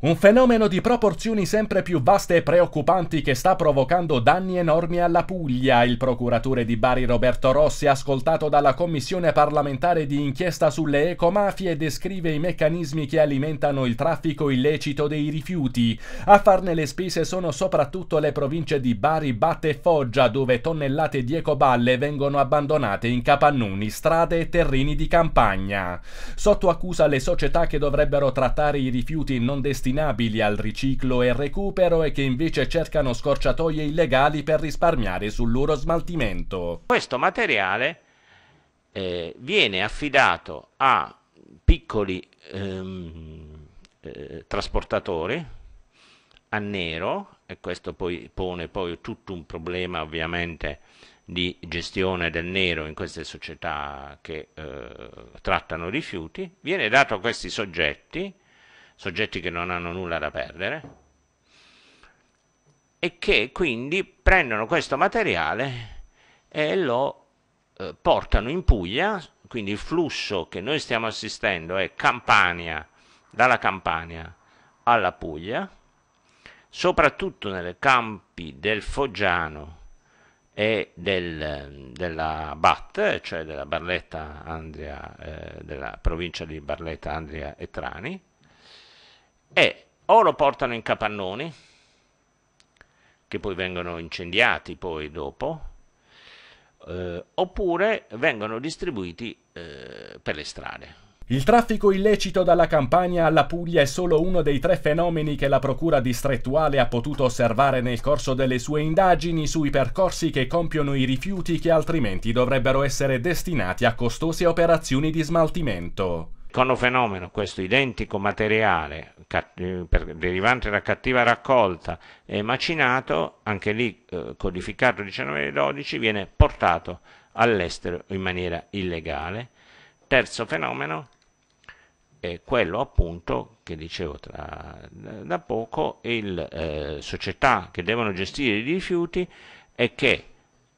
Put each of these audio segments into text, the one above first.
Un fenomeno di proporzioni sempre più vaste e preoccupanti che sta provocando danni enormi alla Puglia. Il procuratore di Bari Roberto Rossi, ascoltato dalla commissione parlamentare di inchiesta sulle ecomafie, descrive i meccanismi che alimentano il traffico illecito dei rifiuti. A farne le spese sono soprattutto le province di Bari, Batte e Foggia, dove tonnellate di ecoballe vengono abbandonate in capannoni, strade e terreni di campagna. Sotto accusa le società che dovrebbero trattare i rifiuti non destinati ostinabili al riciclo e recupero e che invece cercano scorciatoie illegali per risparmiare sul loro smaltimento. Questo materiale eh, viene affidato a piccoli ehm, eh, trasportatori a nero e questo poi pone poi tutto un problema ovviamente di gestione del nero in queste società che eh, trattano rifiuti, viene dato a questi soggetti soggetti che non hanno nulla da perdere, e che quindi prendono questo materiale e lo eh, portano in Puglia, quindi il flusso che noi stiamo assistendo è Campania, dalla Campania alla Puglia, soprattutto nei campi del Foggiano e del, della BAT, cioè della, Barletta, Andria, eh, della provincia di Barletta, Andria e Trani, e o lo portano in capannoni, che poi vengono incendiati poi dopo, eh, oppure vengono distribuiti eh, per le strade. Il traffico illecito dalla Campania alla Puglia è solo uno dei tre fenomeni che la Procura distrettuale ha potuto osservare nel corso delle sue indagini sui percorsi che compiono i rifiuti che altrimenti dovrebbero essere destinati a costose operazioni di smaltimento fenomeno, questo identico materiale eh, derivante da cattiva raccolta e macinato, anche lì eh, codificato 1912, viene portato all'estero in maniera illegale. Terzo fenomeno è quello appunto che dicevo tra, da poco, il, eh, società che devono gestire i rifiuti e che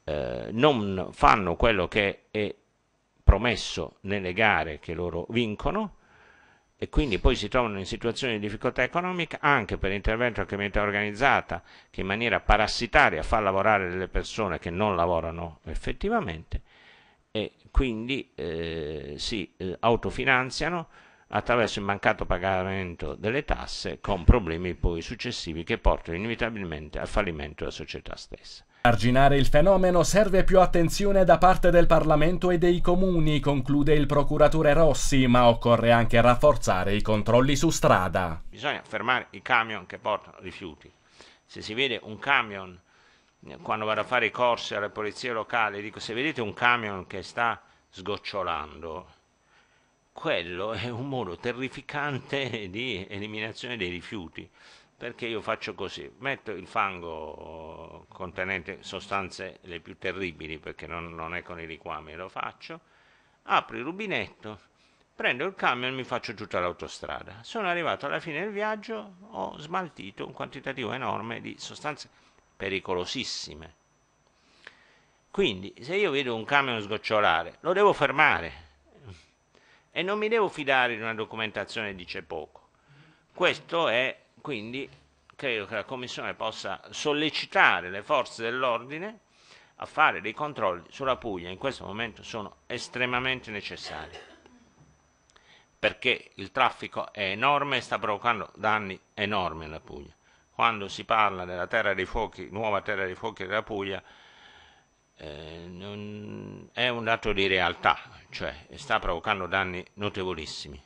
eh, non fanno quello che è promesso nelle gare che loro vincono e quindi poi si trovano in situazioni di difficoltà economica anche per intervento della criminalità organizzata che in maniera parassitaria fa lavorare delle persone che non lavorano effettivamente e quindi eh, si eh, autofinanziano attraverso il mancato pagamento delle tasse con problemi poi successivi che portano inevitabilmente al fallimento della società stessa. Arginare il fenomeno serve più attenzione da parte del Parlamento e dei comuni, conclude il procuratore Rossi, ma occorre anche rafforzare i controlli su strada. Bisogna fermare i camion che portano rifiuti. Se si vede un camion, eh, quando vado a fare i corsi alla polizia locale, dico se vedete un camion che sta sgocciolando, quello è un modo terrificante di eliminazione dei rifiuti perché io faccio così, metto il fango contenente sostanze le più terribili perché non, non è con i liquami, lo faccio, apro il rubinetto, prendo il camion e mi faccio tutta l'autostrada. Sono arrivato alla fine del viaggio, ho smaltito un quantitativo enorme di sostanze pericolosissime. Quindi se io vedo un camion sgocciolare, lo devo fermare, e non mi devo fidare di una documentazione che dice poco. Questo è quindi credo che la Commissione possa sollecitare le forze dell'ordine a fare dei controlli sulla Puglia, in questo momento sono estremamente necessari, perché il traffico è enorme e sta provocando danni enormi alla Puglia. Quando si parla della terra dei fuochi, nuova terra dei fuochi della Puglia, eh, non, è un dato di realtà, cioè sta provocando danni notevolissimi.